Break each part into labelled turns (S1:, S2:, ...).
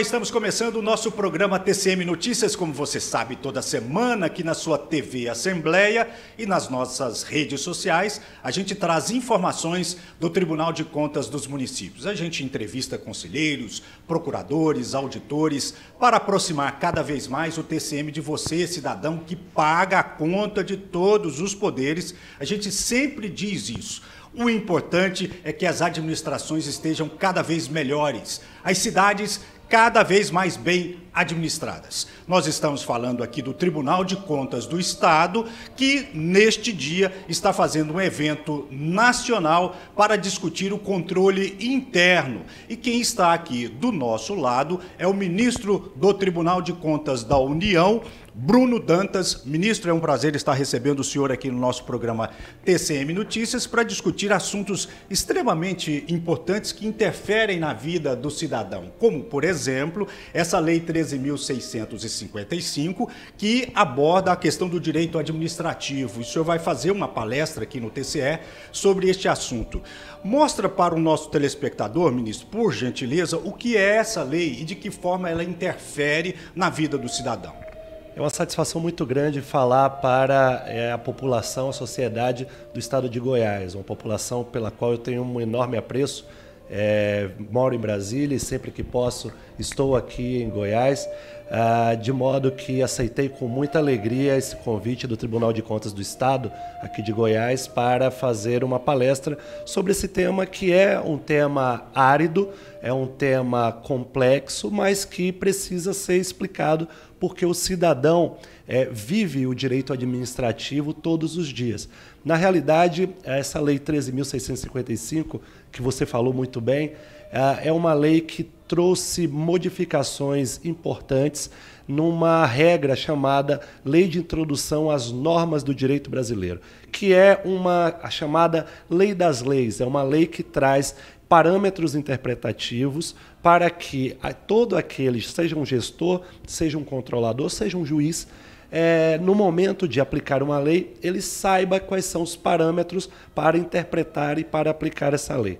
S1: estamos começando o nosso programa TCM Notícias, como você sabe, toda semana aqui na sua TV Assembleia e nas nossas redes sociais, a gente traz informações do Tribunal de Contas dos Municípios. A gente entrevista conselheiros, procuradores, auditores, para aproximar cada vez mais o TCM de você, cidadão que paga a conta de todos os poderes. A gente sempre diz isso. O importante é que as administrações estejam cada vez melhores. As cidades cada vez mais bem administradas. Nós estamos falando aqui do Tribunal de Contas do Estado, que neste dia está fazendo um evento nacional para discutir o controle interno. E quem está aqui do nosso lado é o ministro do Tribunal de Contas da União, Bruno Dantas, ministro, é um prazer estar recebendo o senhor aqui no nosso programa TCM Notícias para discutir assuntos extremamente importantes que interferem na vida do cidadão, como, por exemplo, essa Lei 13.655, que aborda a questão do direito administrativo. O senhor vai fazer uma palestra aqui no TCE sobre este assunto. Mostra para o nosso telespectador, ministro, por gentileza, o que é essa lei e de que forma ela interfere na vida do cidadão.
S2: É uma satisfação muito grande falar para é, a população, a sociedade do estado de Goiás, uma população pela qual eu tenho um enorme apreço. É, moro em Brasília e sempre que posso estou aqui em Goiás. Uh, de modo que aceitei com muita alegria esse convite do Tribunal de Contas do Estado, aqui de Goiás, para fazer uma palestra sobre esse tema que é um tema árido, é um tema complexo, mas que precisa ser explicado porque o cidadão é, vive o direito administrativo todos os dias. Na realidade, essa Lei 13.655, que você falou muito bem, ah, é uma lei que trouxe modificações importantes numa regra chamada Lei de Introdução às Normas do Direito Brasileiro, que é uma a chamada Lei das Leis, é uma lei que traz parâmetros interpretativos para que a, todo aquele, seja um gestor, seja um controlador, seja um juiz, é, no momento de aplicar uma lei, ele saiba quais são os parâmetros para interpretar e para aplicar essa lei.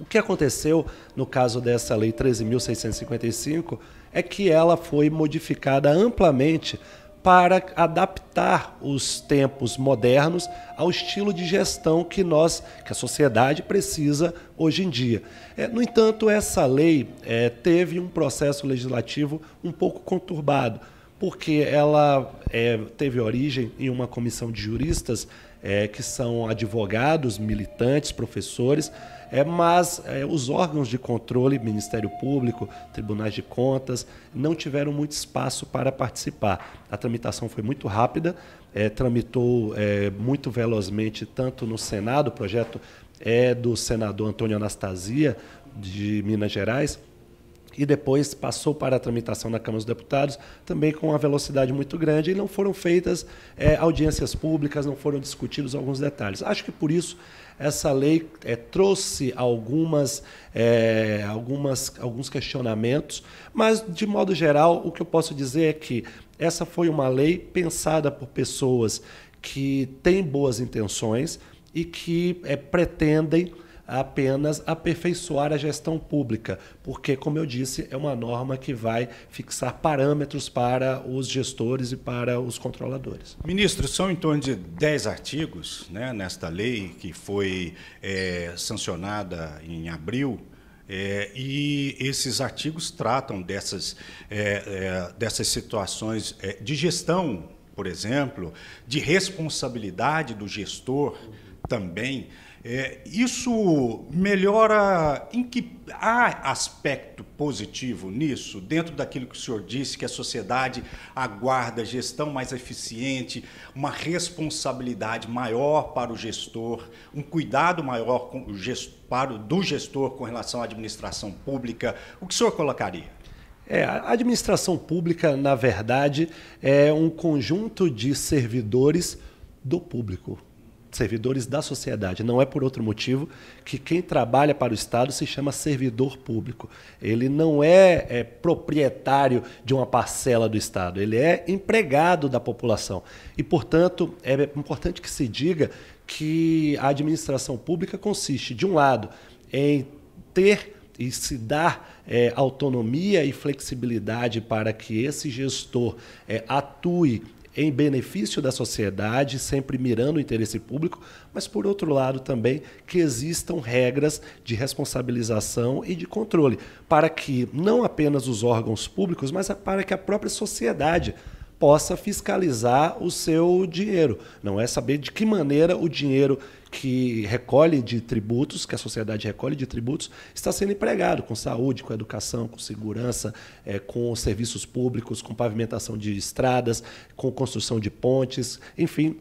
S2: O que aconteceu no caso dessa lei 13.655 é que ela foi modificada amplamente para adaptar os tempos modernos ao estilo de gestão que nós, que a sociedade precisa hoje em dia. É, no entanto, essa lei é, teve um processo legislativo um pouco conturbado, porque ela é, teve origem em uma comissão de juristas é, que são advogados, militantes, professores é, mas é, os órgãos de controle, Ministério Público, Tribunais de Contas, não tiveram muito espaço para participar. A tramitação foi muito rápida, é, tramitou é, muito velozmente, tanto no Senado, o projeto é do senador Antônio Anastasia, de Minas Gerais, e depois passou para a tramitação na Câmara dos Deputados, também com uma velocidade muito grande, e não foram feitas é, audiências públicas, não foram discutidos alguns detalhes. Acho que por isso essa lei é, trouxe algumas, é, algumas, alguns questionamentos, mas, de modo geral, o que eu posso dizer é que essa foi uma lei pensada por pessoas que têm boas intenções e que é, pretendem apenas aperfeiçoar a gestão pública, porque, como eu disse, é uma norma que vai fixar parâmetros para os gestores e para os controladores.
S1: Ministro, são em torno de 10 artigos né, nesta lei que foi é, sancionada em abril. É, e esses artigos tratam dessas, é, é dessas situações é, de gestão, por exemplo, de responsabilidade do gestor também. É, isso melhora em que há aspecto positivo nisso, dentro daquilo que o senhor disse, que a sociedade aguarda gestão mais eficiente, uma responsabilidade maior para o gestor, um cuidado maior com o para o, do gestor com relação à administração pública. O que o senhor colocaria?
S2: É, a administração pública, na verdade, é um conjunto de servidores do público servidores da sociedade. Não é por outro motivo que quem trabalha para o Estado se chama servidor público. Ele não é, é proprietário de uma parcela do Estado, ele é empregado da população. E, portanto, é importante que se diga que a administração pública consiste, de um lado, em ter e se dar é, autonomia e flexibilidade para que esse gestor é, atue em benefício da sociedade, sempre mirando o interesse público, mas por outro lado também que existam regras de responsabilização e de controle, para que não apenas os órgãos públicos, mas para que a própria sociedade possa fiscalizar o seu dinheiro. Não é saber de que maneira o dinheiro que recolhe de tributos, que a sociedade recolhe de tributos, está sendo empregado com saúde, com educação, com segurança, é, com serviços públicos, com pavimentação de estradas, com construção de pontes, enfim.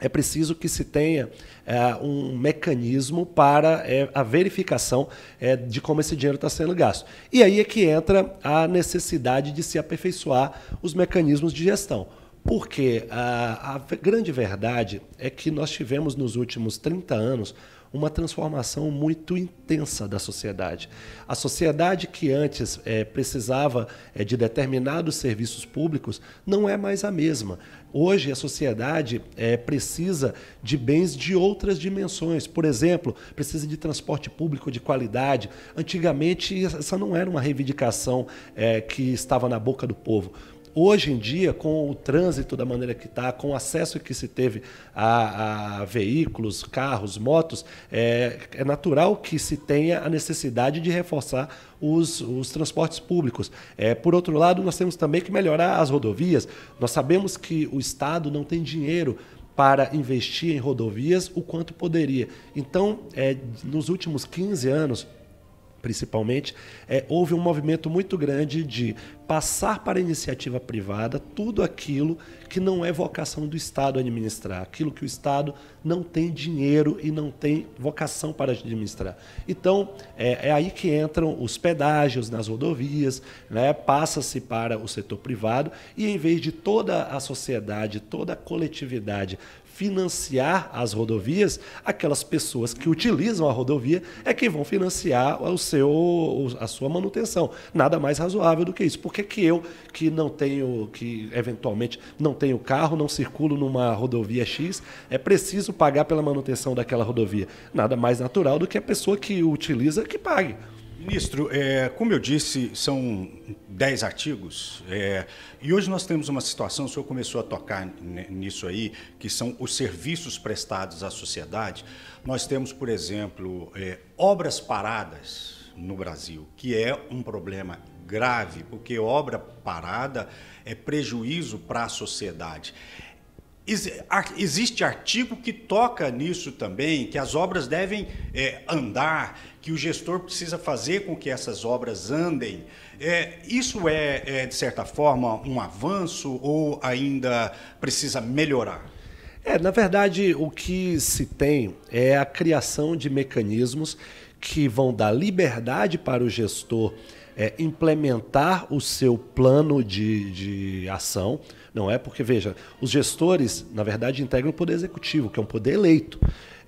S2: É preciso que se tenha é, um mecanismo para é, a verificação é, de como esse dinheiro está sendo gasto. E aí é que entra a necessidade de se aperfeiçoar os mecanismos de gestão. Porque a, a grande verdade é que nós tivemos nos últimos 30 anos uma transformação muito intensa da sociedade. A sociedade que antes é, precisava é, de determinados serviços públicos não é mais a mesma. Hoje a sociedade é, precisa de bens de outras dimensões. Por exemplo, precisa de transporte público de qualidade. Antigamente, essa não era uma reivindicação é, que estava na boca do povo. Hoje em dia, com o trânsito da maneira que está, com o acesso que se teve a, a veículos, carros, motos, é, é, natural que se tenha a necessidade de reforçar os, os transportes públicos. É, por outro lado, nós temos também que melhorar as rodovias. Nós sabemos que o Estado não tem dinheiro para investir em rodovias o quanto poderia. Então, é, nos últimos 15 anos, principalmente, é, houve um movimento muito grande de passar para a iniciativa privada tudo aquilo que não é vocação do Estado administrar, aquilo que o Estado não tem dinheiro e não tem vocação para administrar. Então, é, é aí que entram os pedágios nas rodovias, né, passa-se para o setor privado e, em vez de toda a sociedade, toda a coletividade financiar as rodovias, aquelas pessoas que utilizam a rodovia é quem vão financiar o seu, a sua manutenção. Nada mais razoável do que isso. Por que, que eu, que não tenho, que eventualmente não tenho carro, não circulo numa rodovia X, é preciso pagar pela manutenção daquela rodovia? Nada mais natural do que a pessoa que utiliza que pague. Ministro, é, como eu disse, são dez artigos
S1: é, e hoje nós temos uma situação, o senhor começou a tocar nisso aí, que são os serviços prestados à sociedade. Nós temos, por exemplo, é, obras paradas no Brasil, que é um problema grave, porque obra parada é prejuízo para a sociedade. Existe artigo que toca nisso também, que as obras devem é, andar, que o gestor precisa fazer com que essas obras andem. É, isso é, é, de certa forma,
S2: um avanço ou ainda precisa melhorar? É, na verdade, o que se tem é a criação de mecanismos que vão dar liberdade para o gestor é, implementar o seu plano de, de ação não é porque, veja, os gestores, na verdade, integram o poder executivo, que é um poder eleito.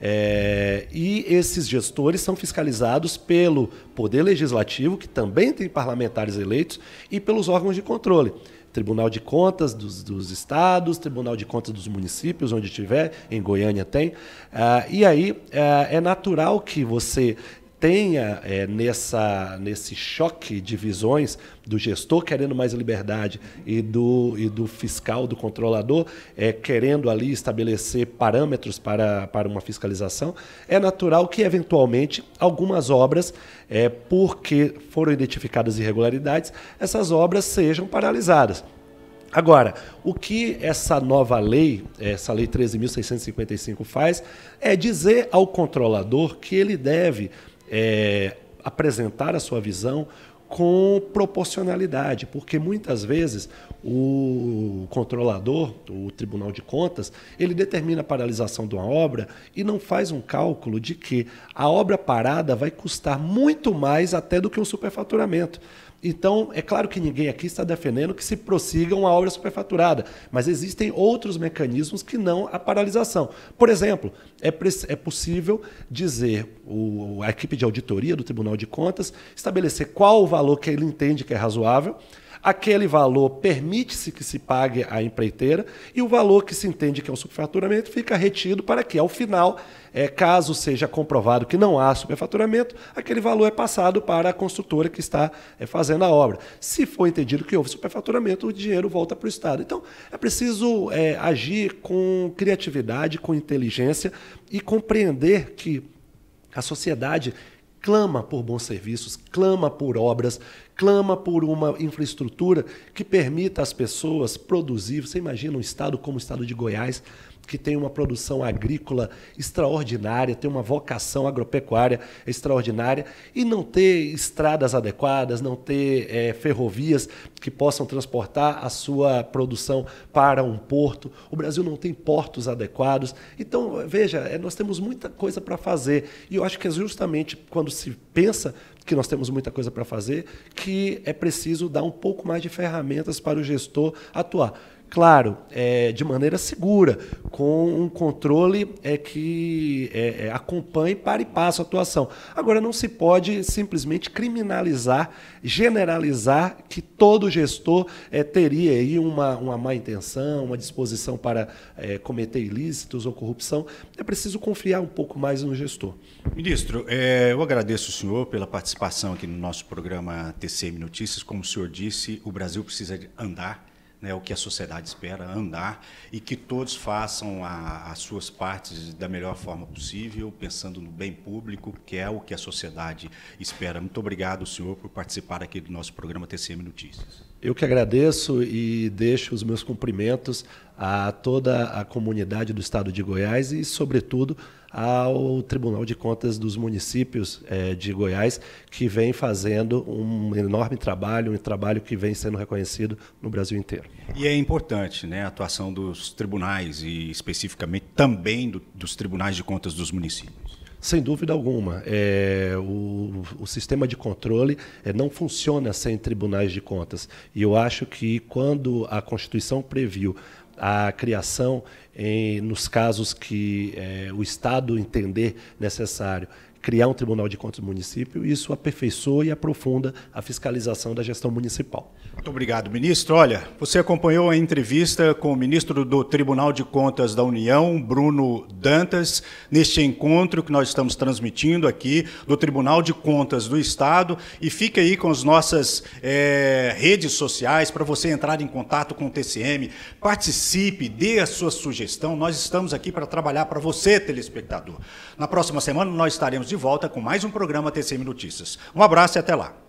S2: É, e esses gestores são fiscalizados pelo Poder Legislativo, que também tem parlamentares eleitos, e pelos órgãos de controle. Tribunal de Contas dos, dos, estados, Tribunal de Contas dos municípios, onde tiver, em Goiânia tem. Ah, e aí é, é natural que você tenha é, nessa, nesse choque de visões do gestor querendo mais liberdade e do, e do fiscal, do controlador, é, querendo ali estabelecer parâmetros para, para uma fiscalização, é natural que, eventualmente, algumas obras, é, porque foram identificadas irregularidades, essas obras sejam paralisadas. Agora, o que essa nova lei, essa lei 13.655, faz é dizer ao controlador que ele deve é, apresentar a sua visão com proporcionalidade, porque muitas vezes o controlador, o Tribunal de Contas, ele determina a paralisação de uma obra e não faz um cálculo de que a obra parada vai custar muito mais até do que um superfaturamento. Então, é claro que ninguém aqui está defendendo que se prossiga uma obra superfaturada, mas existem outros mecanismos que não a paralisação. Por exemplo, é, é possível dizer, o, a equipe de auditoria do Tribunal de Contas estabelecer qual o valor que ele entende que é razoável, Aquele valor permite-se que se pague à empreiteira e o valor que se entende que é um superfaturamento fica retido para que, ao final, é, caso seja comprovado que não há superfaturamento, aquele valor é passado para a construtora que está é, fazendo a obra. Se for entendido que houve superfaturamento, o dinheiro volta para o Estado. Então, é preciso é, agir com criatividade, com inteligência e compreender que a sociedade clama por bons serviços, clama por obras, clama por uma infraestrutura que permita às pessoas produzir. Você imagina um estado como o estado de Goiás, que tem uma produção agrícola extraordinária, tem uma vocação agropecuária extraordinária, e não ter estradas adequadas, não ter é, ferrovias que possam transportar a sua produção para um porto. O Brasil não tem portos adequados. Então, veja, é, nós temos muita coisa para fazer. E eu acho que é justamente quando se pensa que nós temos muita coisa para fazer, que é preciso dar um pouco mais de ferramentas para o gestor atuar claro, é, de maneira segura, com um controle é, que é, é, acompanhe para e passo a atuação. Agora, não se pode simplesmente criminalizar, generalizar que todo gestor é, teria aí uma, uma má intenção, uma disposição para é, cometer ilícitos ou corrupção. É preciso confiar um pouco mais no gestor. Ministro, eu agradeço o senhor pela
S1: participação aqui no nosso programa TCM Notícias. Como o senhor disse, o Brasil precisa andar né, o que a sociedade espera, andar, e que todos façam a, as suas partes da melhor forma possível, pensando no bem público, que é o que a sociedade espera. Muito obrigado, senhor, por participar aqui do nosso programa TCM Notícias.
S2: Eu que agradeço e deixo os meus cumprimentos a toda a comunidade do estado de Goiás e, sobretudo, ao Tribunal de Contas dos Municípios eh, de Goiás, que vem fazendo um enorme trabalho, um trabalho que vem sendo reconhecido no Brasil inteiro.
S1: E é importante né, a atuação dos tribunais e, especificamente, também do, dos tribunais de contas dos municípios.
S2: Sem dúvida alguma. É, o, o, sistema de controle é, não funciona sem tribunais de contas. E eu acho que quando a Constituição previu a criação, em, nos casos que é, o Estado entender necessário, criar um Tribunal de Contas do município, e isso aperfeiçoa e aprofunda a fiscalização da gestão municipal. Muito obrigado, ministro. Olha,
S1: você acompanhou a entrevista com o ministro do Tribunal de Contas da União, Bruno Dantas, neste encontro que nós estamos transmitindo aqui do Tribunal de Contas do Estado. E fique aí com as nossas é, redes sociais para você entrar em contato com o TCM. Participe, dê a sua sugestão. Nós estamos aqui para trabalhar para você, telespectador. Na próxima semana nós estaremos de volta com mais um programa TCM Notícias. Um abraço e até lá.